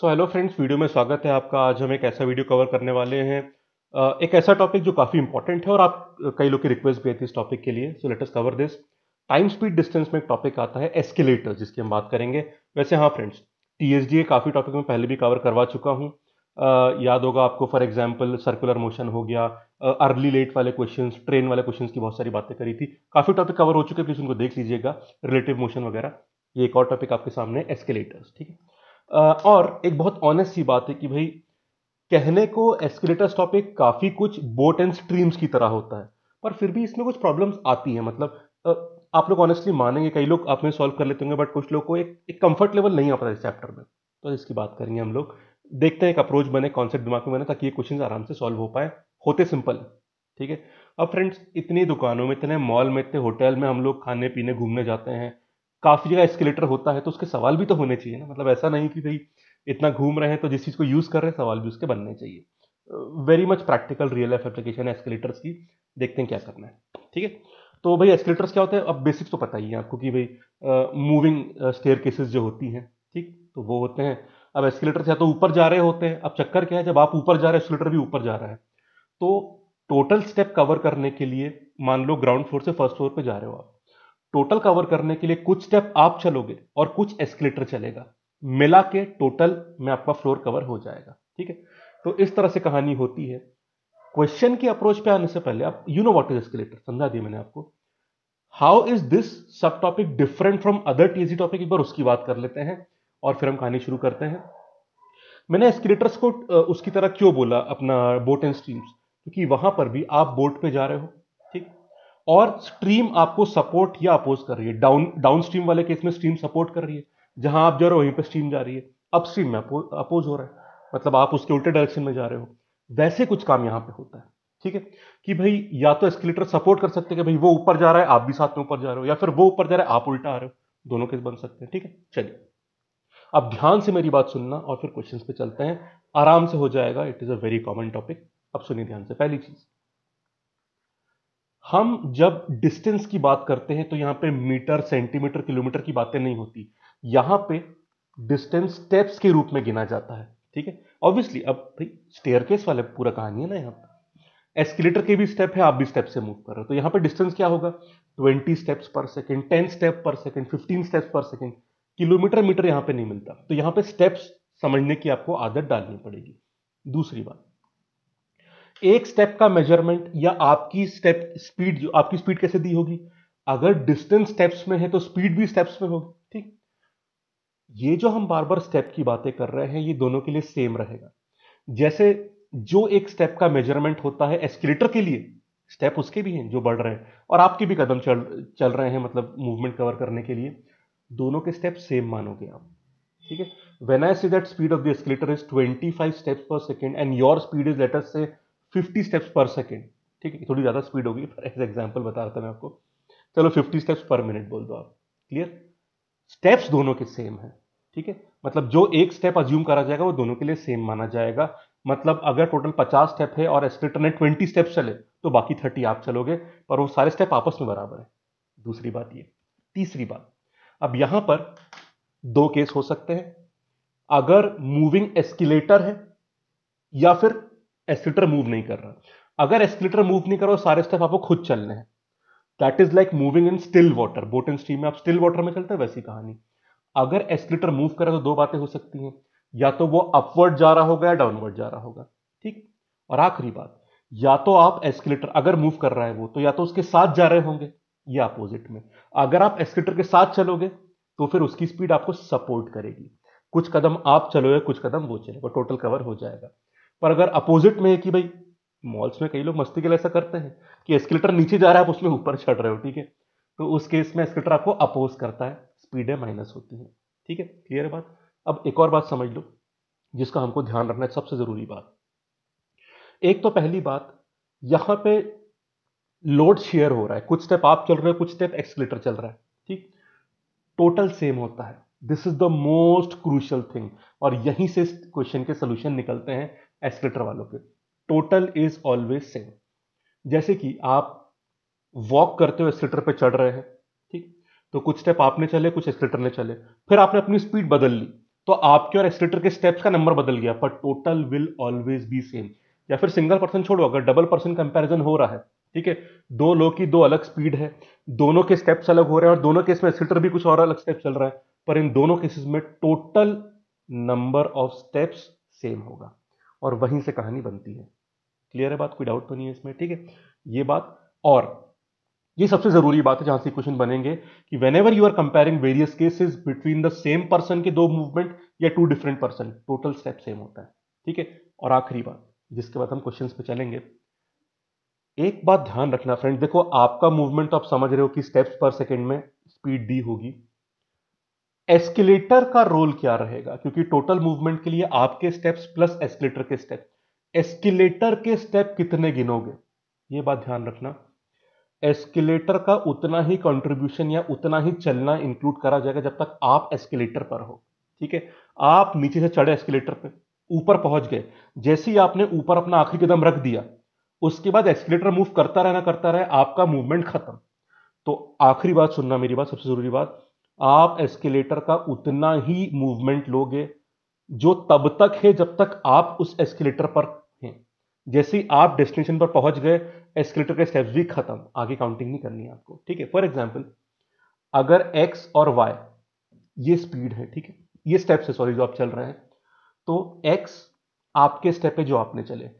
so hello friends video में स्वागत है आपका आज हम एक ऐसा वीडियो कवर करने वाले हैं एक ऐसा टॉपिक जो काफ़ी इंपॉर्टेंट है और आप कई लोग की रिक्वेस्ट भी है इस टॉपिक के लिए so let us cover this time speed distance में एक टॉपिक आता है एस्केलेटर जिसकी हम बात करेंगे वैसे हाँ फ्रेंड्स टी काफ़ी टॉपिक में पहले भी कवर करवा चुका हूँ याद होगा आपको फॉर एग्जाम्पल सर्कुलर मोशन हो गया अर्ली लेट वाले क्वेश्चन ट्रेन वाले क्वेश्चन की बहुत सारी बातें करी थी काफ़ी टॉपिक कवर हो चुके प्लीज़ उनको देख लीजिएगा रिलेटिव मोशन वगैरह ये एक और टॉपिक आपके सामने एस्केलेटर्स ठीक है और एक बहुत ऑनेस्ट सी बात है कि भाई कहने को एस्कुलेटर्स टॉपिक काफ़ी कुछ बोट एंड स्ट्रीम्स की तरह होता है पर फिर भी इसमें कुछ प्रॉब्लम्स आती हैं मतलब आप लोग ऑनेस्टली मानेंगे कई लोग आप में सॉल्व कर लेते होंगे बट कुछ लोग को एक एक कंफर्ट लेवल नहीं आ पाता इस चैप्टर में तो इसकी बात करेंगे हम लोग देखते हैं एक अप्रोच बने कॉन्सेप्ट दिमाग में बने ताकि ये क्वेश्चन आराम से सॉल्व हो पाए होते सिंपल ठीक है अब फ्रेंड्स इतनी दुकानों में इतने मॉल में इतने होटल में हम लोग खाने पीने घूमने जाते हैं काफ़ी जगह एस्केलेटर होता है तो उसके सवाल भी तो होने चाहिए ना मतलब ऐसा नहीं कि भाई इतना घूम रहे हैं तो जिस चीज़ को यूज़ कर रहे हैं सवाल भी उसके बनने चाहिए very much practical real life application है एस्केलेटर्स की देखते हैं क्या करना है ठीक है तो भाई एस्केलेटर्स क्या होते हैं अब बेसिक्स तो पता ही है आपको कि भाई मूविंग स्टेयर केसेस जो होती हैं ठीक तो वो होते हैं अब एस्केलेटर या तो ऊपर जा रहे होते हैं अब चक्कर क्या है जब आप ऊपर जा रहे हैं एस्केलेटर भी ऊपर जा रहा है तो टोटल स्टेप कवर करने के लिए मान लो ग्राउंड फ्लोर से फर्स्ट फ्लोर पर जा रहे हो आप टोटल कवर करने के लिए कुछ स्टेप आप चलोगे और कुछ एस्केलेटर चलेगा मिला के टोटल में आपका फ्लोर कवर हो जाएगा ठीक है तो इस तरह से कहानी होती है क्वेश्चन के अप्रोच पे आने से पहले आप you know what is escalator समझा दिया मैंने आपको how is this sub topic different from other TG topic एक बार उसकी बात कर लेते हैं और फिर हम कहानी शुरू करते हैं मैंने एस्केलेटर्स को उसकी तरह क्यों बोला अपना बोट एंड स्ट्रीम्स क्योंकि वहां पर भी आप बोट पे जा रहे हो और स्ट्रीम आपको सपोर्ट या अपोज कर रही है डाउन डाउन स्ट्रीम वाले केस में स्ट्रीम सपोर्ट कर रही है जहां आप जा रहे हो वहीं पर स्ट्रीम जा रही है अप स्ट्रीम में अपोज हो रहा है मतलब आप उसके उल्टे डायरेक्शन में जा रहे हो वैसे कुछ काम यहां पे होता है ठीक है कि भाई या तो एस्केलेटर सपोर्ट कर सकते हैं कि भाई वो ऊपर जा रहा है आप भी साथ में ऊपर जा रहे हो या फिर वो ऊपर जा रहा है आप उल्टा आ रहे हो दोनों केस बन सकते हैं ठीक है चलिए अब ध्यान से मेरी बात सुनना और फिर क्वेश्चन पे चलते हैं आराम से हो जाएगा it is a very common topic अब सुनिए ध्यान से पहली चीज़ हम जब डिस्टेंस की बात करते हैं तो यहां पे मीटर सेंटीमीटर किलोमीटर की बातें नहीं होती यहां पे डिस्टेंस स्टेप्स के रूप में गिना जाता है ठीक है ऑब्वियसली अब भाई स्टेयर केस वाले पूरा कहानी है ना यहाँ पर एस्केलेटर के भी स्टेप है आप भी स्टेप से मूव कर रहे हो तो यहाँ पे डिस्टेंस क्या होगा twenty steps per second ten step per second fifteen steps per second kilometre metre यहाँ पे नहीं मिलता तो यहाँ पे स्टेप्स समझने की आपको आदत डालनी पड़ेगी दूसरी बात एक स्टेप का मेजरमेंट या आपकी स्टेप स्पीड जो आपकी स्पीड कैसे दी होगी अगर डिस्टेंस स्टेप्स में है तो स्पीड भी स्टेप्स में होगी ठीक ये जो हम बार बार स्टेप की बातें कर रहे हैं ये दोनों के लिए सेम रहेगा जैसे जो एक स्टेप का मेजरमेंट होता है एस्केलेटर के लिए स्टेप उसके भी हैं जो बढ़ रहे हैं और आपके भी कदम चल चल रहे हैं मतलब मूवमेंट कवर करने के लिए दोनों के स्टेप सेम मानोगे आप ठीक है when I see that speed of the escalator is five steps per second and your speed is later से 50 स्टेप्स पर सेकेंड ठीक है थोड़ी ज़्यादा स्पीड होगी पर एज एग्जाम्पल बता रहा था मैं आपको चलो 50 स्टेप्स पर मिनट बोल दो आप क्लियर स्टेप्स दोनों के सेम है ठीक है मतलब जो एक स्टेप अज्यूम करा जाएगा वो दोनों के लिए सेम माना जाएगा मतलब अगर टोटल 50 स्टेप है और एस्टेटर ने 20 स्टेप चले तो बाकी 30 आप चलोगे पर वो सारे स्टेप आपस में बराबर है दूसरी बात ये तीसरी बात अब यहां पर दो केस हो सकते हैं अगर मूविंग एस्किलेटर है या फिर एस्किलेटर मूव नहीं कर रहा अगर एस्किलेटर मूव नहीं कर रहा सारे स्टेप आपको खुद चलने हैं that is like moving in still water boat and stream में आप स्टिल वाटर में चलते हैं वैसी कहानी अगर एस्किलेटर मूव करे तो दो बातें हो सकती हैं या तो वो अपवर्ड जा रहा होगा या डाउनवर्ड जा रहा होगा ठीक और आखिरी बात या तो आप एस्किलेटर अगर मूव कर रहा है वो तो या तो उसके साथ जा रहे होंगे या अपोजिट में अगर आप एस्किलेटर के साथ चलोगे तो फिर उसकी स्पीड आपको सपोर्ट करेगी कुछ कदम आप चलोगे कुछ कदम वो चलेगा टोटल कवर हो जाएगा पर अगर अपोजिट में है कि भाई मॉल्स में कई लोग मस्ती के लिए ऐसा करते हैं कि एस्केलेटर नीचे जा रहा है आप उसमें ऊपर चढ़ रहे हो ठीक है तो उस केस में एस्केलेटर आपको अपोज करता है है माइनस होती है ठीक है क्लियर बात अब एक और बात समझ लो जिसका हमको ध्यान रखना है सबसे ज़रूरी बात एक तो पहली बात यहां पे लोड शेयर हो रहा है कुछ स्टेप आप चल रहे हो कुछ स्टेप एक्सलेटर चल रहा है ठीक टोटल सेम होता है this is the most crucial thing और यहीं से क्वेश्चन के सोल्यूशन निकलते हैं एस्केलेटर वालों पे टोटल इज ऑलवेज सेम जैसे कि आप वॉक करते हो एस्केलेटर पे चढ़ रहे हैं ठीक तो कुछ स्टेप आपने चले कुछ एस्केलेटर ने चले फिर आपने अपनी स्पीड बदल ली तो आपके और एस्केलेटर के स्टेप्स का नंबर बदल गया पर total will always be same या फिर सिंगल पर्सन छोड़ो अगर डबल पर्सन कंपैरिजन हो रहा है ठीक है दो लोग की दो अलग स्पीड है दोनों के स्टेप्स अलग हो रहे हैं और दोनों केस में एस्केलेटर भी कुछ और अलग स्टेप चल रहा है पर इन दोनों केसेस में total number of steps same होगा और वहीं से कहानी बनती है क्लियर है बात कोई डाउट तो नहीं है इसमें ठीक है ये बात और ये सबसे जरूरी बात है जहां से क्वेश्चन बनेंगे कि whenever you are comparing various cases between the same person के दो मूवमेंट या two different person total step same होता है ठीक है और आखिरी बात जिसके बाद हम क्वेश्चन पे चलेंगे एक बात ध्यान रखना फ्रेंड देखो आपका मूवमेंट तो आप समझ रहे हो कि स्टेप्स पर सेकेंड में स्पीड डी होगी एस्केलेटर का रोल क्या रहेगा क्योंकि टोटल मूवमेंट के लिए आपके स्टेप्स प्लस एस्केलेटर के स्टेप एस्केलेटर के स्टेप कितने गिनोगे ये बात ध्यान रखना एस्केलेटर का उतना ही कंट्रीब्यूशन या उतना ही चलना इंक्लूड करा जाएगा जब तक आप एस्केलेटर पर हो ठीक है आप नीचे से चढ़े एस्केलेटर पे ऊपर पहुंच गए जैसे ही आपने ऊपर अपना आखिरी कदम रख दिया उसके बाद एस्केलेटर मूव करता रहना करता रहे आपका मूवमेंट खत्म तो आखिरी बात सुनना मेरी बात सबसे जरूरी बात आप एस्केलेटर का उतना ही मूवमेंट लोगे जो तब तक है जब तक आप उस एस्केलेटर पर हैं जैसे ही आप डेस्टिनेशन पर पहुंच गए एस्केलेटर के स्टेप्स भी खत्म आगे काउंटिंग नहीं करनी आपको ठीक है फॉर एग्जाम्पल अगर एक्स और वाई ये स्पीड है ठीक है ये स्टेप्स है सॉरी जो आप चल रहे हैं तो एक्स आपके स्टेप है जो आपने चले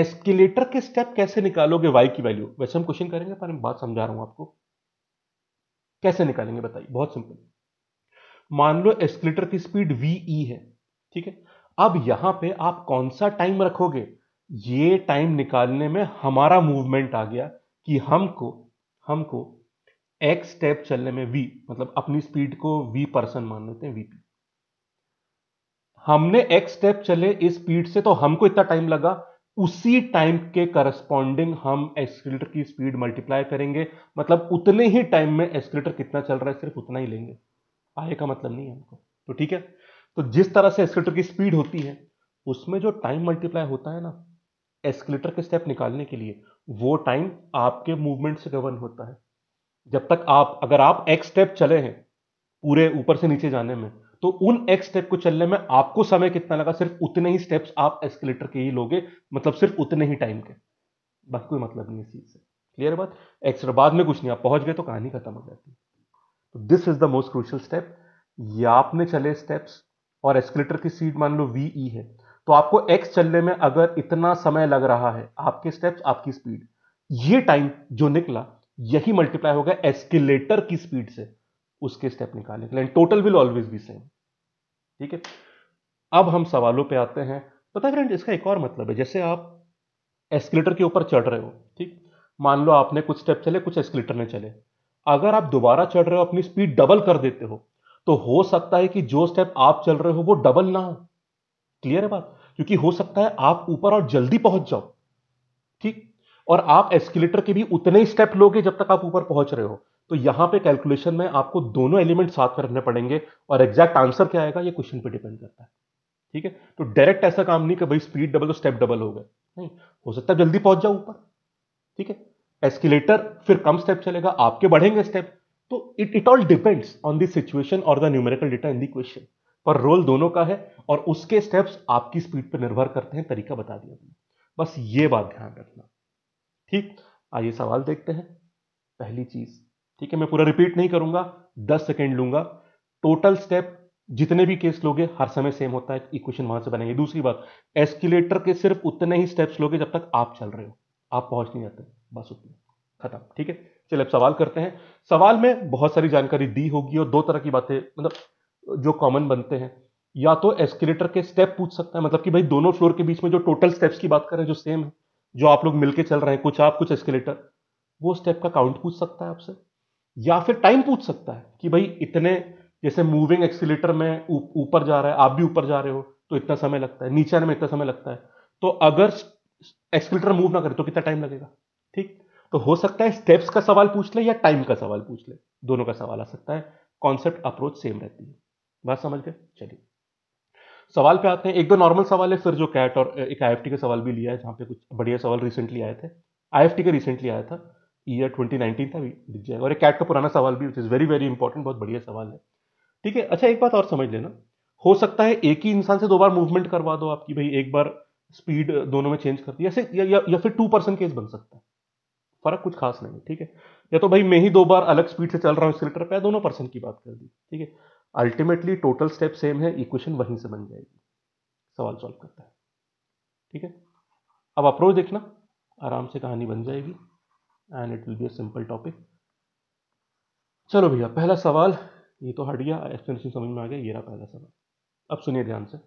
एस्केलेटर के स्टेप कैसे निकालोगे वाई की वैल्यू वैसे हम क्वेश्चन करेंगे पर मैं बात समझा रहा हूं आपको कैसे निकालेंगे बताइए बहुत सिंपल मान लो एस्केलेटर की स्पीड वी ई है ठीक है अब यहां पे आप कौन सा टाइम रखोगे ये टाइम निकालने में हमारा मूवमेंट आ गया कि हमको हमको एक स्टेप चलने में v मतलब अपनी स्पीड को v पर्सन मान लेते हैं वीपी हमने एक स्टेप चले इस स्पीड से तो हमको इतना टाइम लगा उसी टाइम के करस्पॉन्डिंग हम एक्सक्रेटर की स्पीड मल्टीप्लाई करेंगे मतलब उतने ही टाइम में एक्सक्रेटर कितना चल रहा है सिर्फ उतना ही लेंगे आय का मतलब नहीं है हमको तो ठीक है तो जिस तरह से एक्सक्रेटर की स्पीड होती है उसमें जो टाइम मल्टीप्लाई होता है ना एक्सक्रेटर के स्टेप निकालने के लिए वो टाइम आपके मूवमेंट से गवर्न होता है जब तक आप अगर आप एक स्टेप चले हैं पूरे ऊपर से नीचे जाने में तो उन एक्स स्टेप को चलने में आपको समय कितना लगा सिर्फ उतने ही स्टेप्स आप एस्केलेटर के ही लोगे मतलब सिर्फ उतने ही टाइम के बस कोई मतलब नहीं इस चीज से क्लियर बात एक्स्ट्रा बाद में कुछ नहीं आप पहुंच गए तो कहानी खत्म हो जाती है तो this is the most crucial step या आपने चले स्टेप्स और एस्केलेटर की सीट मान लो वी ई e है तो आपको एक्स चलने में अगर इतना समय लग रहा है आपके स्टेप्स आपकी स्पीड ये टाइम जो निकला यही मल्टीप्लाई होगा एस्केलेटर की स्पीड से उसके स्टेप निकालेंगे and total will always be same ठीक है अब हम सवालों पे आते हैं पता है फ्रेंड इसका एक और मतलब है जैसे आप एस्केलेटर के ऊपर चढ़ रहे हो ठीक मान लो आपने कुछ स्टेप चले कुछ एस्केलेटर ने चले अगर आप दोबारा चढ़ रहे हो अपनी स्पीड डबल कर देते हो तो हो सकता है कि जो स्टेप आप चल रहे हो वो डबल ना हो क्लियर है बात क्योंकि हो सकता है आप ऊपर और जल्दी पहुंच जाओ ठीक और आप एस्केलेटर के भी उतने ही स्टेप लोगे जब तक आप ऊपर पहुंच रहे हो तो यहां पे कैलकुलेशन में आपको दोनों एलिमेंट साथ में रखने पड़ेंगे और एग्जैक्ट आंसर क्या आएगा ये क्वेश्चन पे डिपेंड करता है ठीक है तो डायरेक्ट ऐसा काम नहीं कि भाई स्पीड डबल तो स्टेप डबल हो गए नहीं हो सकता है जल्दी पहुंच जाओ ऊपर ठीक है एस्किलेटर फिर कम स्टेप चलेगा आपके बढ़ेंगे स्टेप तो it it all depends on the situation और the numerical data in the question पर रोल दोनों का है और उसके स्टेप्स आपकी स्पीड पर निर्भर करते हैं तरीका बता दिया बस ये बात ध्यान रखना ठीक आइए सवाल देखते हैं पहली चीज ठीक है मैं पूरा रिपीट नहीं करूंगा दस सेकेंड लूंगा टोटल स्टेप जितने भी केस लोगे हर समय सेम होता है इक्वेशन वहां से बनेंगे दूसरी बात एस्किलेटर के सिर्फ उतने ही स्टेप्स लोगे जब तक आप चल रहे हो आप पहुंच नहीं जाते बस उतने खत्म ठीक है चलिए अब सवाल करते हैं सवाल में बहुत सारी जानकारी दी होगी और दो तरह की बातें मतलब जो कॉमन बनते हैं या तो एस्किलेटर के स्टेप पूछ सकता है मतलब कि भाई दोनों फ्लोर के बीच में जो टोटल स्टेप्स की बात करें जो सेम है जो आप लोग मिलकर चल रहे हैं कुछ आप कुछ एस्किलेटर वो स्टेप का काउंट पूछ सकता है आपसे या फिर टाइम पूछ सकता है कि भाई इतने जैसे मूविंग एक्सीटर में ऊपर जा रहा है आप भी ऊपर जा रहे हो तो इतना समय लगता है नीचे आने में इतना समय लगता है तो अगर एक्सीटर मूव ना करे तो कितना टाइम लगेगा ठीक तो हो सकता है स्टेप्स का सवाल पूछ ले या टाइम का सवाल पूछ ले दोनों का सवाल आ सकता है कॉन्सेप्ट अप्रोच सेम रहती है बात समझ गए चलिए सवाल पे आते हैं एक दो नॉर्मल सवाल है फिर जो कैट और एक आई के सवाल भी लिया है जहां पे कुछ बढ़िया सवाल रिसेंटली आए थे आई के रिसेंटली आया था ईयर 2019 था भी दिख जाएगा और एक कैट का पुराना सवाल भी which is very very important बहुत बढ़िया सवाल है ठीक है अच्छा एक बात और समझ लेना हो सकता है एक ही इंसान से दो बार मूवमेंट करवा दो आपकी भाई एक बार स्पीड दोनों में चेंज करती है या, या, या फिर टू परसेंट केस बन सकता है फर्क कुछ खास नहीं है ठीक है या तो भाई मैं ही दो बार अलग स्पीड से चल रहा हूँ स्क्रिटर पर दोनों पर्सन की बात कर दी ठीक है अल्टीमेटली टोटल स्टेप सेम है इक्वेशन वहीं से बन जाएगी सवाल सॉल्व करता है ठीक है अब अप्रोच देखना आराम से कहानी बन जाएगी and it will be a simple topic चलो भैया पहला सवाल ये तो हट गया एक्सप्लेनेशन समझ में आ गया ये रहा पहला सवाल अब सुनिए ध्यान से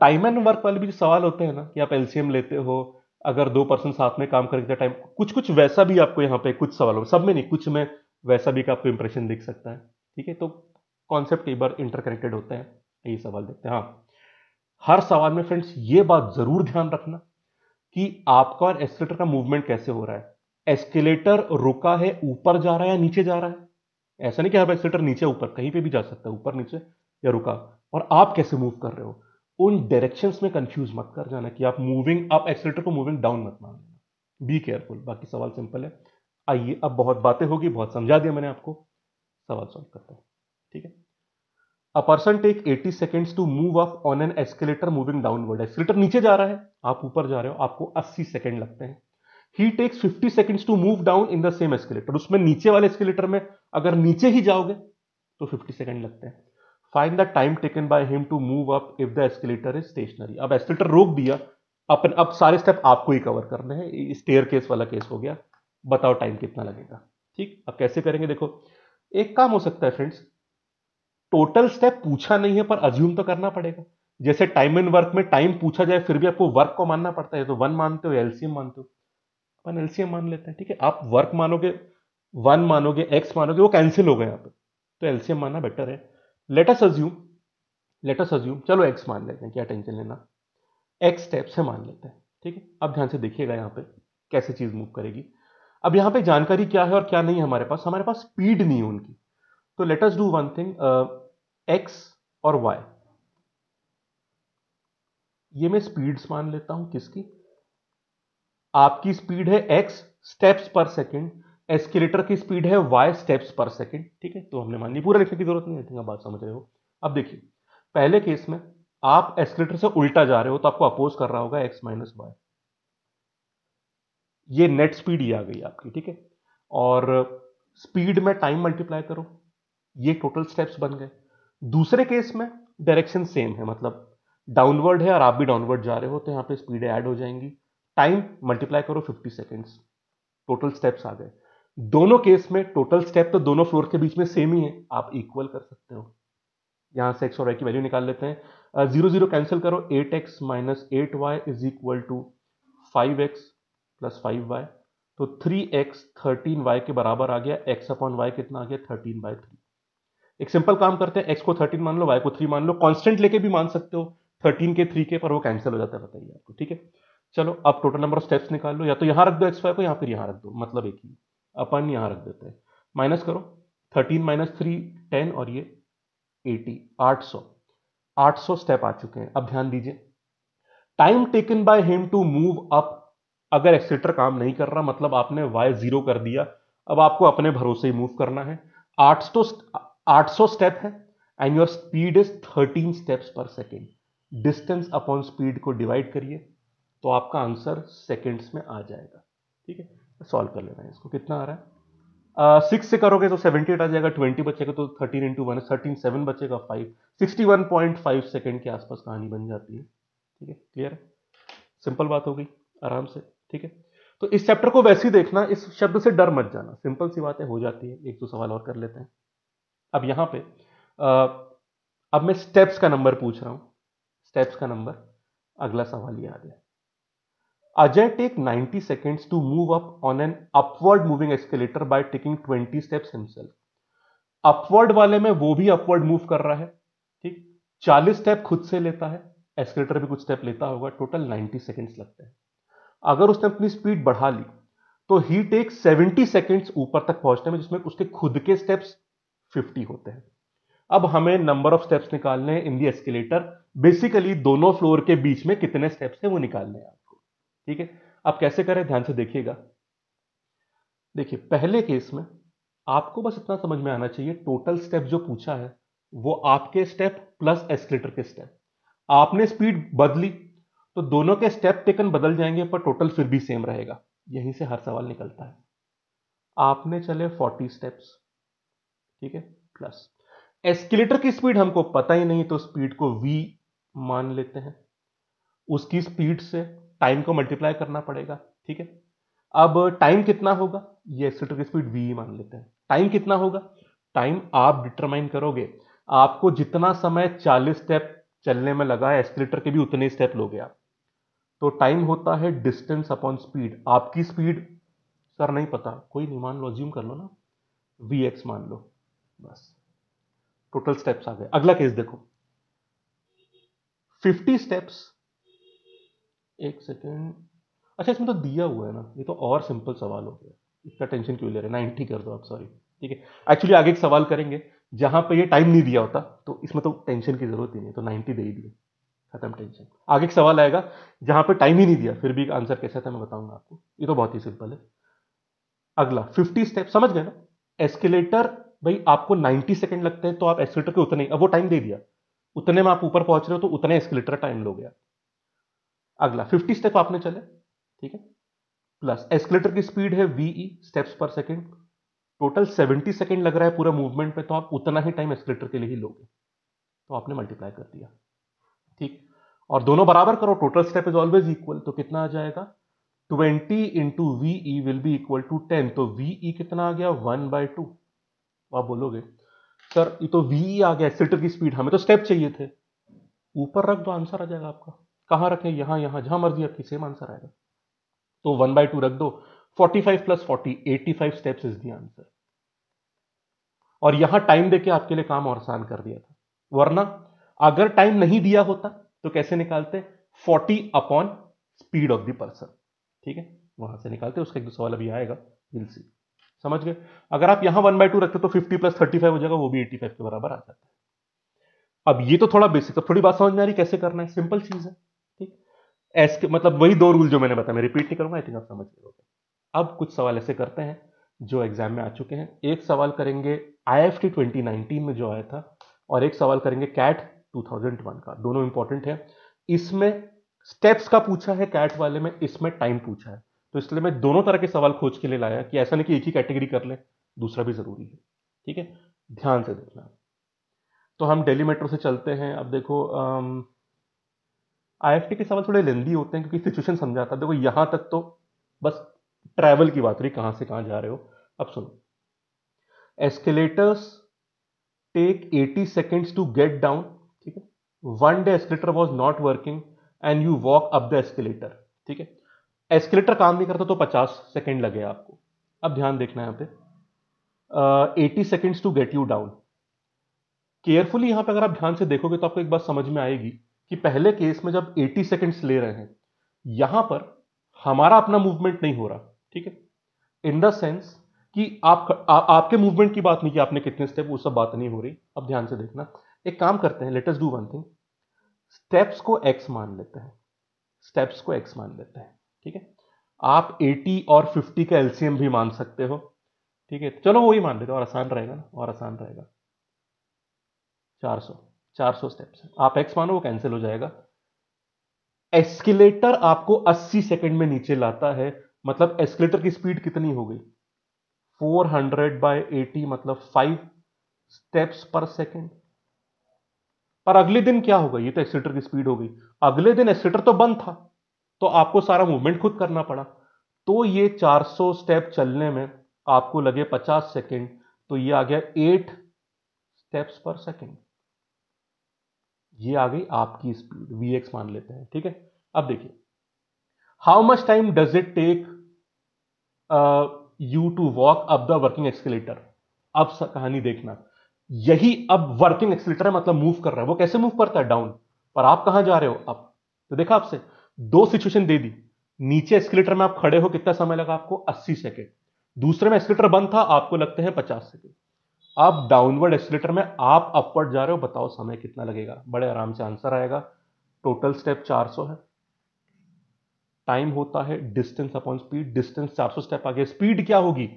टाइम एंड वर्क वाले भी जो सवाल होते हैं ना कि आप एलसीएम लेते हो अगर दो पर्सन साथ में काम करेंगे टाइम कुछ कुछ वैसा भी आपको यहाँ पे कुछ सवालों सब में नहीं कुछ में वैसा भी का आपको इंप्रेशन दिख सकता है ठीक है तो कॉन्सेप्ट कई बार इंटरकनेक्टेड होते हैं ये सवाल देखते हैं हाँ हर सवाल में फ्रेंड्स ये बात ज़रूर ध्यान रखना कि आपका और एस्केलेटर का मूवमेंट कैसे हो रहा है एस्केलेटर रुका है ऊपर जा रहा है या नीचे जा रहा है ऐसा नहीं कि हर एस्केलेटर नीचे ऊपर कहीं पे भी जा सकता है ऊपर नीचे या रुका और आप कैसे मूव कर रहे हो उन डायरेक्शन में कंफ्यूज मत कर जाना कि आप मूविंग आप एक्सेलेटर को मूविंग डाउन मत मान बी केयरफुल बाकी सवाल सिंपल है आइए अब बहुत बातें होगी बहुत समझा दिया मैंने आपको सवाल सॉल्व करते हैं ठीक है a person take 80 seconds to move up on an escalator moving downward escalator नीचे जा रहा है आप ऊपर जा रहे हो आपको 80 सेकेंड लगते हैं he takes 50 seconds to move down in the same escalator उसमें नीचे वाले एस्केलेटर में अगर नीचे ही जाओगे तो 50 सेकेंड लगते हैं find the time taken by him to move up if the escalator is stationary अब एस्केलेटर रोक दिया अपन अब सारे स्टेप आपको ही कवर करने हैं स्टेयर केस वाला केस हो गया बताओ टाइम कितना लगेगा ठीक अब कैसे करेंगे देखो एक काम हो सकता है फ्रेंड्स टोटल स्टेप पूछा नहीं है पर अज्यूम तो करना पड़ेगा जैसे टाइम एंड वर्क में टाइम पूछा जाए फिर भी आपको वर्क को मानना पड़ता है तो वन मानते हो एलसीएम मानते हो अपन एलसीएम मान लेते हैं ठीक है आप वर्क मानोगे वन मानोगे एक्स मानोगे वो कैंसिल हो गए यहाँ पे तो एलसीएम मानना बेटर है लेटस अज्यूम लेटस अज्यूम चलो एक्स मान लेते हैं क्या टेंशन लेना एक्स स्टेप से मान लेते हैं ठीक है अब ध्यान से देखिएगा यहाँ पे कैसे चीज़ मूव करेगी अब यहाँ पे जानकारी क्या है और क्या नहीं है हमारे पास हमारे पास स्पीड नहीं है उनकी तो let do one thing X और वाई ये मैं स्पीड्स मान लेता हूं किसकी आपकी स्पीड है X steps per second escalator की स्पीड है वाई स्टेप्स पर सेकेंड ठीक है तो हमने मान ली पूरा लिखने की जरूरत नहीं थिंक आप बात समझ रहे हो अब देखिए पहले केस में आप एस्केलेटर से उल्टा जा रहे हो तो आपको अपोज कर रहा होगा एक्स माइनस वाई ये नेट स्पीड ही आ गई आपकी ठीक है और स्पीड में टाइम मल्टीप्लाई करो ये टोटल स्टेप्स बन गए दूसरे केस में डायरेक्शन सेम है मतलब डाउनवर्ड है और आप भी डाउनवर्ड जा रहे हो तो यहाँ पे स्पीड ऐड हो जाएंगी टाइम मल्टीप्लाई करो 50 सेकेंड्स टोटल स्टेप्स आ गए दोनों केस में टोटल स्टेप तो दोनों फ्लोर के बीच में सेम ही है आप इक्वल कर सकते हो यहाँ से एक्स और वाई की वैल्यू निकाल लेते हैं जीरो जीरो कैंसिल करो eight X minus eight Y is equal to five X plus five Y तो थ्री एक्स थर्टीन वाई के बराबर आ गया एक्स अपॉन वाई कितना आ गया थर्टीन बाई थ्री एक सिंपल काम करते हैं एक्स को थर्टीन मान लो वाई को थ्री मान लो कॉन्स्टेंट लेके भी मान सकते हो थर्टीन के थ्री के पर वो कैंसिल हो जाता है बताइए आपको ठीक है चलो अब टोटल नंबर ऑफ स्टेप्स निकाल लो या तो यहाँ रख दो एक्स वाई को या फिर यहाँ रख दो मतलब एक ही अपन यहाँ रख देते हैं माइनस करो थर्टीन माइनस थ्री टेन और ये एटी आठ सौ आठ सौ स्टेप आ चुके हैं अब ध्यान दीजिए time taken by him to move up अगर एक्सेटर काम नहीं कर रहा मतलब आपने वाई जीरो कर दिया अब आपको अपने भरोसे ही मूव करना है आठ सौ 800 स्टेप है and your speed is 13 steps per second distance upon speed को डिवाइड करिए तो आपका आंसर सेकेंड्स में आ जाएगा ठीक है सॉल्व कर लेना है इसको कितना आ रहा है सिक्स uh, से करोगे तो सेवेंटी एट आ जाएगा ट्वेंटी बचेगा तो thirteen into one thirteen seven बचेगा five sixty one point five second के आसपास कहानी बन जाती है ठीक है क्लियर है सिंपल बात हो गई आराम से ठीक है तो इस चैप्टर को वैसे ही देखना इस शब्द से डर मत जाना सिंपल सी बातें हो जाती है एक दो सवाल और कर लेते हैं अब यहां पे आ, अब मैं स्टेप्स का नंबर पूछ रहा हूं स्टेप्स का नंबर अगला सवाल ये आ गया Ajay take 90 seconds to move up on an upward moving escalator by taking 20 steps himself upward वाले में वो भी अपवर्ड मूव कर रहा है ठीक 40 स्टेप खुद से लेता है एक्सकेलेटर भी कुछ स्टेप लेता होगा टोटल 90 सेकेंड्स लगते हैं अगर उसने अपनी स्पीड बढ़ा ली तो ही टेक 70 सेकेंड्स ऊपर तक पहुंचने में जिसमें उसके खुद के स्टेप्स फिफ्टी होते हैं अब हमें नंबर ऑफ स्टेप्स निकालने हैं इन दी एस्केलेटर बेसिकली दोनों फ्लोर के बीच में कितने स्टेप्स हैं वो निकालने हैं आपको ठीक है आप कैसे करें ध्यान से देखिएगा देखिए पहले केस में आपको बस इतना समझ में आना चाहिए टोटल स्टेप जो पूछा है वो आपके स्टेप प्लस एस्केलेटर के स्टेप आपने स्पीड बदली तो दोनों के स्टेप टेकन बदल जाएंगे पर टोटल फिर भी सेम रहेगा यहीं से हर सवाल निकलता है आपने चले 40 स्टेप्स ठीक है प्लस एस्केलेटर की स्पीड हमको पता ही नहीं तो स्पीड को v मान लेते हैं उसकी स्पीड से टाइम को मल्टीप्लाई करना पड़ेगा ठीक है अब टाइम कितना होगा ये एस्केलेटर की स्पीड v मान लेते हैं टाइम कितना होगा टाइम आप डिटरमाइन करोगे आपको जितना समय 40 स्टेप चलने में लगा है एस्केलेटर के भी उतने स्टेप लोगे आप तो टाइम होता है डिस्टेंस अपॉन स्पीड आपकी स्पीड सर नहीं पता कोई नहीं मान लो ज्यूम कर लो ना वी एक्स मान लो बस टोटल स्टेप्स आ गए अगला केस देखो 50 स्टेप्स एक सेकेंड अच्छा इसमें तो दिया हुआ है ना ये तो और सिंपल सवाल हो गया इतना टेंशन क्यों ले रहे नाइनटी कर दो आप सॉरी ठीक है एक्चुअली आगे एक सवाल करेंगे जहां पे ये टाइम नहीं दिया होता तो इसमें तो टेंशन की जरूरत ही नहीं तो नाइनटी दे ही दिए खत्म टेंशन आगे एक सवाल आएगा जहां पे टाइम ही नहीं दिया फिर भी आंसर कैसा था तो मैं बताऊंगा आपको ये तो बहुत ही सिंपल है अगला फिफ्टी स्टेप समझ गए ना एस्केलेटर भाई आपको 90 सेकंड लगते हैं तो आप एस्केलेटर के उतने अब वो टाइम दे दिया उतने में आप ऊपर पहुंच रहे हो तो उतने एस्केलेटर टाइम लो गया अगला 50 स्टेप आपने चले ठीक है प्लस एस्केलेटर की स्पीड है V E steps per second total 70 second लग रहा है पूरा मूवमेंट पे तो आप उतना ही टाइम एस्केलेटर के लिए ही लोगे तो आपने मल्टीप्लाई कर दिया ठीक और दोनों बराबर करो total step is always equal तो कितना आ जाएगा 20 into V will be equal to 10 तो वीई e कितना आ गया 1 बाय टू तो आप बोलोगे सर ये तो वी आ गया एक्सीटर की स्पीड हमें तो स्टेप चाहिए थे ऊपर रख दो आंसर आ जाएगा आपका कहाँ रखें यहाँ यहाँ जहाँ मर्जी आपकी सेम आंसर आएगा तो वन बाय टू रख दो forty five plus forty eighty five steps is the answer और यहां टाइम देके आपके लिए काम और आसान कर दिया था वरना अगर टाइम नहीं दिया होता तो कैसे निकालते forty upon speed of the person ठीक है वहां से निकालते उसका एक दो सवाल अभी आएगा विल सी समझ गए अगर आप यहां वन बाई टू रखते तो फिफ्टी प्लस थर्टी फाइव हो जाएगा वो भी एटी फाइव के बराबर आ जाता है अब ये तो थोड़ा बेसिक अब थोड़ी बात समझ में आ रही कैसे करना है सिंपल चीज है ठीक एस के मतलब वही दो रूल जो मैंने बताया मैं रिपीट नहीं करूंगा आई थिंक आप समझ गए अब कुछ सवाल ऐसे करते हैं जो एग्जाम में आ चुके हैं एक सवाल करेंगे I F T twenty nineteen में जो आया था और एक सवाल करेंगे कैट टू थाउजेंड वन का दोनों इंपॉर्टेंट है इसमें स्टेप्स का पूछा है कैट वाले में इसमें टाइम पूछा है तो इसलिए मैं दोनों तरह के सवाल खोज के लिए लाया कि ऐसा नहीं कि एक ही कैटेगरी कर ले दूसरा भी ज़रूरी है ठीक है ध्यान से देखना तो हम डेली मेट्रो से चलते हैं अब देखो आई के सवाल थोड़े लेंदी होते हैं क्योंकि सिचुएशन समझाता है देखो यहां तक तो बस ट्रैवल की बात रही कहां से कहां जा रहे हो अब सुनो escalators take 80 seconds to get down ठीक है one day escalator was not working and you walk up the escalator ठीक है एस्केलेटर काम नहीं करता तो 50 सेकेंड लगे आपको अब ध्यान देखना है यहाँ पे eighty seconds to get you down carefully यहाँ पे अगर आप ध्यान से देखोगे तो आपको एक बात समझ में आएगी कि पहले केस में जब 80 सेकेंड्स ले रहे हैं यहां पर हमारा अपना मूवमेंट नहीं हो रहा ठीक है इन द सेंस कि आप आ, आपके मूवमेंट की बात नहीं कि आपने कितने स्टेप वो सब बात नहीं हो रही अब ध्यान से देखना एक काम करते हैं let's do one thing steps को एक्स मान लेते हैं स्टेप्स को एक्स मान लेते हैं ठीक है आप 80 और 50 का एलसीएम भी मान सकते हो ठीक है चलो वही मान लेते और आसान रहेगा ना और आसान रहेगा 400 400 स्टेप्स आप एक्स मानो वो कैंसिल हो जाएगा एस्केलेटर आपको 80 सेकंड में नीचे लाता है मतलब एस्केलेटर की स्पीड कितनी हो गई 400 हंड्रेड बाई एटी मतलब 5 स्टेप्स पर सेकंड पर अगले दिन क्या होगा ये तो एक्सीटर की स्पीड हो गई अगले दिन एक्सीटर तो बंद था तो आपको सारा मूवमेंट खुद करना पड़ा तो ये 400 स्टेप चलने में आपको लगे 50 सेकेंड तो ये आ गया एट स्टेप्स पर सेकेंड ये आ गई आपकी स्पीड वी एक्स मान लेते हैं ठीक है अब देखिए how much time does it take you to walk up the working escalator अब कहानी देखना यही अब वर्किंग एक्सलेटर मतलब मूव कर रहा है वो कैसे मूव करता है डाउन पर आप कहां जा रहे हो अब तो देखा आपसे दो सिचुएशन दे दी नीचे एस्केलेटर में आप खड़े हो कितना समय लगा आपको 80 सेकेंड दूसरे में एस्केलेटर बंद था आपको लगते हैं 50 सेकेंड आप डाउनवर्ड एस्केलेटर में आप अपवर्ड जा रहे हो बताओ समय कितना लगेगा बड़े आराम से आंसर आएगा टोटल स्टेप 400 है टाइम होता है distance upon speed distance 400 step आगे स्पीड क्या होगी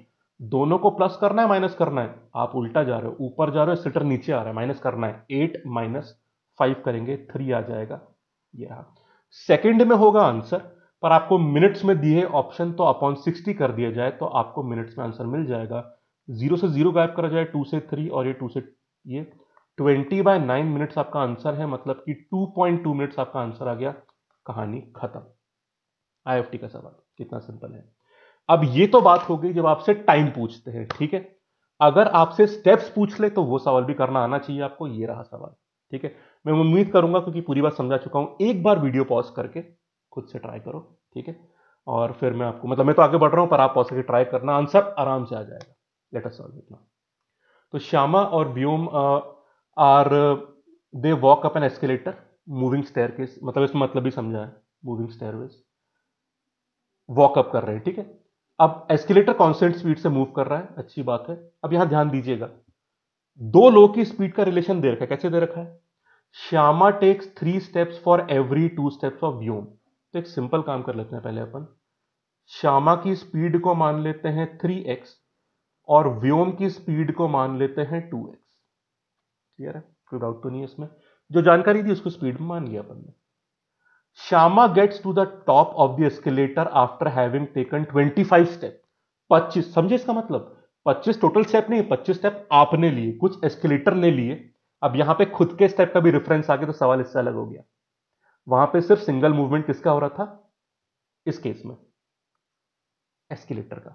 दोनों को प्लस करना है माइनस करना है आप उल्टा जा रहे हो ऊपर जा रहे हो सीटर नीचे आ रहा है माइनस करना है एट माइनस फाइव करेंगे थ्री आ जाएगा ये हाँ सेकंड में होगा आंसर पर आपको मिनट्स में दिए ऑप्शन तो अपॉन सिक्सटी कर दिया जाए तो आपको मिनट्स में आंसर मिल जाएगा जीरो से जीरो गायब करा जाए टू से थ्री और ये टू से ये ट्वेंटी बाय नाइन मिनट्स आपका आंसर है मतलब कि टू पॉइंट टू मिनट्स आपका आंसर आ गया कहानी खत्म आईएफटी का सवाल कितना सिंपल है अब ये तो बात हो गई जब आपसे टाइम पूछते हैं ठीक है अगर आपसे स्टेप्स पूछ ले तो वो सवाल भी करना आना चाहिए आपको ये रहा सवाल ठीक है मैं उम्मीद करूंगा क्योंकि पूरी बात समझा चुका हूं एक बार वीडियो पॉज करके खुद से ट्राई करो ठीक है और फिर मैं आपको मतलब मैं तो आगे बढ़ रहा हूं पर आप पॉज करके ट्राई करना आंसर आराम से आ जाएगा लेट अस सॉल्व इतना तो श्यामा और Vyom are they walk up an escalator moving staircase मतलब इसमें मतलब भी समझा है मूविंग स्टेयरवेज वॉक अप कर रहे हैं ठीक है अब एस्केलेटर कॉन्स्टेंट स्पीड से मूव कर रहा है अच्छी बात है अब यहां ध्यान दीजिएगा दो लोग की स्पीड का रिलेशन दे रखा है कैसे दे रखा है Shyama takes three steps for every two steps of Vyom तो एक सिंपल काम कर लेते हैं पहले अपन श्यामा की स्पीड को मान लेते हैं थ्री एक्स और व्योम की स्पीड को मान लेते हैं टू एक्स क्लियर है कोई डाउट तो नहीं है इसमें जो जानकारी थी उसको स्पीड में मान लिया अपन ने Shyama gets to the top of the escalator after having taken five step पच्चीस समझे इसका मतलब पच्चीस टोटल स्टेप नहीं पच्चीस स्टेप आपने लिए कुछ एस्केलेटर ने लिए अब यहां पे खुद के स्टेप का भी रेफरेंस आ गया तो सवाल इससे अलग हो गया वहां पे सिर्फ सिंगल मूवमेंट किसका हो रहा था इस केस में एस्केलेटर का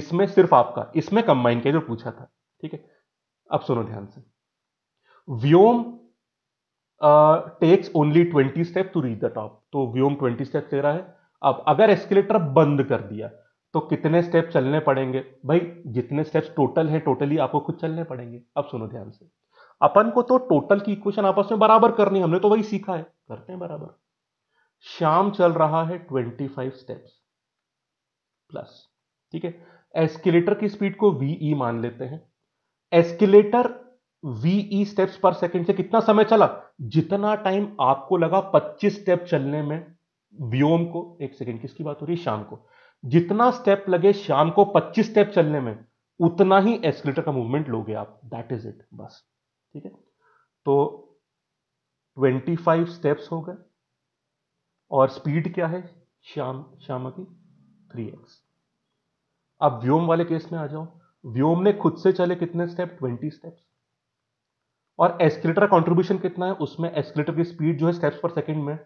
इसमें सिर्फ आपका इसमें कंबाइन किया जो पूछा था ठीक है अब सुनो ध्यान से Vyom takes only twenty step to reach the top तो व्योम ट्वेंटी स्टेप दे रहा है अब अगर एस्केलेटर बंद कर दिया तो कितने स्टेप चलने पड़ेंगे भाई जितने स्टेप्स टोटल है टोटली आपको खुद चलने पड़ेंगे अब सुनो ध्यान से अपन को तो टोटल की इक्वेशन आपस में बराबर करनी हमने तो वही सीखा है करते हैं बराबर शाम चल रहा है 25 स्टेप्स प्लस ठीक है एस्केलेटर की स्पीड को वीई e मान लेते हैं escalator V E steps per second से कितना समय चला जितना टाइम आपको लगा 25 स्टेप चलने में व्योम को एक सेकंड किसकी बात हो रही है शाम को जितना स्टेप लगे शाम को 25 स्टेप चलने में उतना ही एस्केलेटर का मूवमेंट लोगे आप दैट इज इट बस ठीक है तो 25 स्टेप्स हो गए और स्पीड क्या है श्याम श्यामा की 3x अब व्योम वाले केस में आ जाओ व्योम ने खुद से चले कितने स्टेप 20 स्टेप्स और एस्केलेटर का कंट्रीब्यूशन कितना है उसमें एस्केलेटर की स्पीड जो है स्टेप्स पर सेकंड में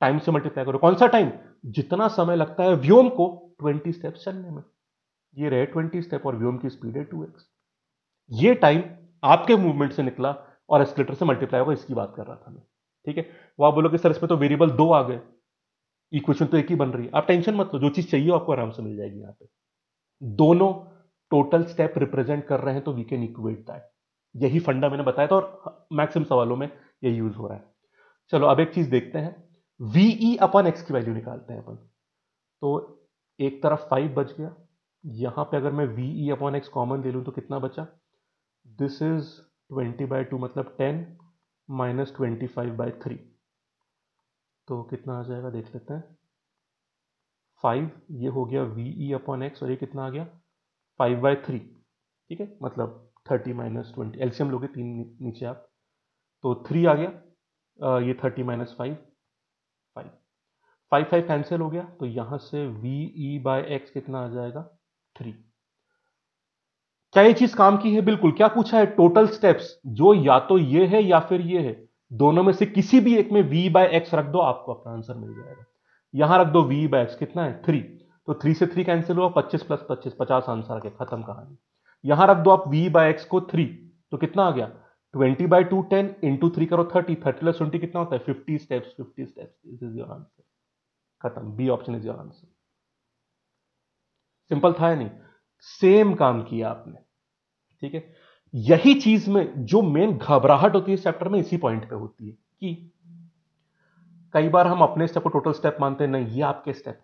टाइम से मल्टीप्लाई करो कौन सा टाइम जितना समय लगता है व्योम को 20 स्टेप्स चलने में ये रहे 20 स्टेप और व्योम की स्पीड है 2x ये टाइम आपके मूवमेंट से निकला और एस्केलेटर से मल्टीप्लाई होगा इसकी बात कर रहा था मैं ठीक है वो आप बोलोगे सर इसमें तो वेरिएबल दो आ गए इक्वेशन तो एक ही बन रही है आप टेंशन मत लो जो चीज चाहिए आपको आराम से मिल जाएगी यहाँ पे दोनों टोटल स्टेप रिप्रेजेंट कर रहे हैं तो वी कैन इक्वेट दैट यही फंडा मैंने बताया था और मैक्सिम सवालों में ये यूज हो रहा है चलो अब एक चीज देखते हैं वीई अपन एक्स की वैल्यू निकालते हैं अपन तो एक तरफ फाइव बच गया यहां पे अगर मैं वीई अपॉन एक्स कॉमन ले लूं तो कितना बचा दिस इज 20 बाई टू मतलब 10 minus twenty five by three तो कितना आ जाएगा देख लेते हैं फाइव ये हो गया वी ई अपॉन एक्स और ये कितना आ गया फाइव बाई थ्री ठीक है मतलब थर्टी माइनस ट्वेंटी एल्शियम लोगे तीन नीचे आप तो थ्री आ गया आ, ये thirty minus five five five five cancel हो गया तो यहाँ से वी ई बाय एक्स कितना आ जाएगा थ्री क्या ये चीज काम की है बिल्कुल क्या पूछा है टोटल स्टेप्स जो या तो ये है या फिर ये है दोनों में से किसी भी एक में v बाय एक्स रख दो आपको अपना आंसर मिल जाएगा यहां रख दो v बाय एक्स कितना है थ्री तो थ्री से थ्री कैंसिल हुआ पच्चीस प्लस पच्चीस पचास आंसर आ गया खत्म कहानी यहां रख दो आप v बाय एक्स को थ्री तो कितना आ गया twenty by two ten into three करो थर्टी थर्टी प्लस ट्वेंटी कितना होता है fifty steps fifty steps this is your answer खत्म B option is your answer simple था या नहीं सेम काम किया आपने ठीक है यही चीज में जो मेन घबराहट होती है चैप्टर में इसी पॉइंट पे होती है कि कई बार हम अपने स्टेप को टोटल स्टेप मानते हैं नहीं ये आपके स्टेप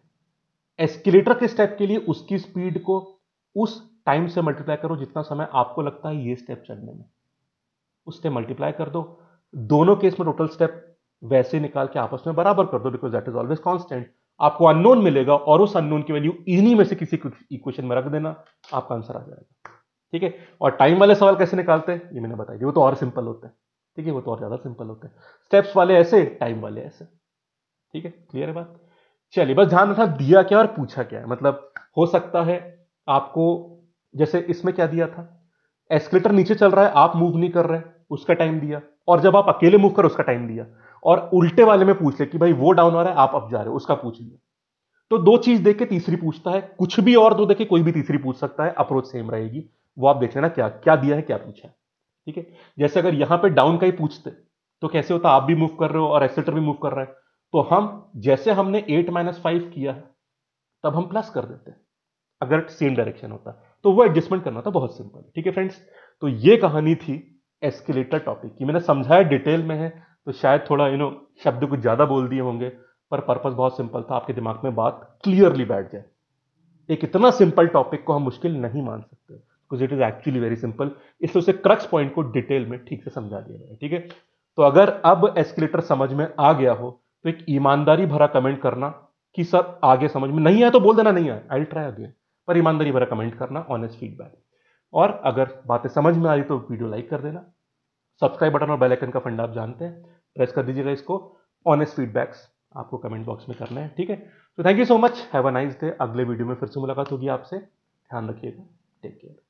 एस्केलेटर के स्टेप के लिए उसकी स्पीड को उस टाइम से मल्टीप्लाई करो जितना समय आपको लगता है ये स्टेप चलने में उससे मल्टीप्लाई कर दो दोनों केस में टोटल स्टेप वैसे निकाल के आपस में बराबर कर दो because that is always constant आपको अननोन मिलेगा और उस अननोन की वैल्यू इन्हीं में से किसी इक्वेशन में रख देना आपका आंसर आ जाएगा ठीक है और टाइम वाले सवाल कैसे निकालते हैं ये मैंने बताया वो तो और सिंपल होते हैं ठीक है वो तो और ज़्यादा सिंपल होते हैं स्टेप्स वाले ऐसे टाइम वाले ऐसे ठीक है क्लियर है बात चलिए बस ध्यान रखना दिया क्या और पूछा क्या है मतलब हो सकता है आपको जैसे इसमें क्या दिया था एस्केलेटर नीचे चल रहा है आप मूव नहीं कर रहे उसका टाइम दिया और जब आप अकेले मूव कर उसका टाइम दिया और उल्टे वाले में पूछ ले कि भाई वो डाउन आ रहा है आप अब जा रहे हो उसका पूछ लिया तो दो चीज देख के तीसरी पूछता है कुछ भी और दो देखे कोई भी तीसरी पूछ सकता है अप्रोच सेम रहेगी वो आप देख लेना क्या क्या दिया है क्या पूछा है ठीक है जैसे अगर यहां पे डाउन का ही पूछते तो कैसे होता आप भी मूव कर रहे हो और एक्सेटर भी मूव कर रहा है तो हम जैसे हमने एट माइनस फाइव किया है तब हम प्लस कर देते हैं अगर सेम डायरेक्शन होता तो वो एडजस्टमेंट करना था तो बहुत सिंपल ठीक है फ्रेंड्स तो ये कहानी थी एस्केलेटर टॉपिक की मैंने समझाया डिटेल में है तो शायद थोड़ा यू नो शब्द कुछ ज़्यादा बोल दिए होंगे पर पर्पज़ बहुत सिंपल था आपके दिमाग में बात क्लियरली बैठ जाए एक इतना सिंपल टॉपिक को हम मुश्किल नहीं मान सकते because it is actually very simple इसलिए उसे क्रक्स पॉइंट को डिटेल में ठीक से समझा दिया जाए ठीक है तो अगर अब एस्केलेटर समझ में आ गया हो तो एक ईमानदारी भरा कमेंट करना कि सर आगे समझ में नहीं आया तो बोल देना नहीं आया आई ट्राई अगेन पर ईमानदारी भरा कमेंट करना ऑनेस्ट फीडबैक और अगर बातें समझ में आ रही तो वीडियो लाइक कर देना सब्सक्राइब बटन और बेल आइकन का फंडा आप जानते हैं प्रेस कर दीजिएगा इसको ऑनेस्ट फीडबैक्स आपको कमेंट बॉक्स में करना है ठीक है तो thank you so much have a nice day अगले वीडियो में फिर से मुलाकात होगी आपसे ध्यान रखिएगा टेक केयर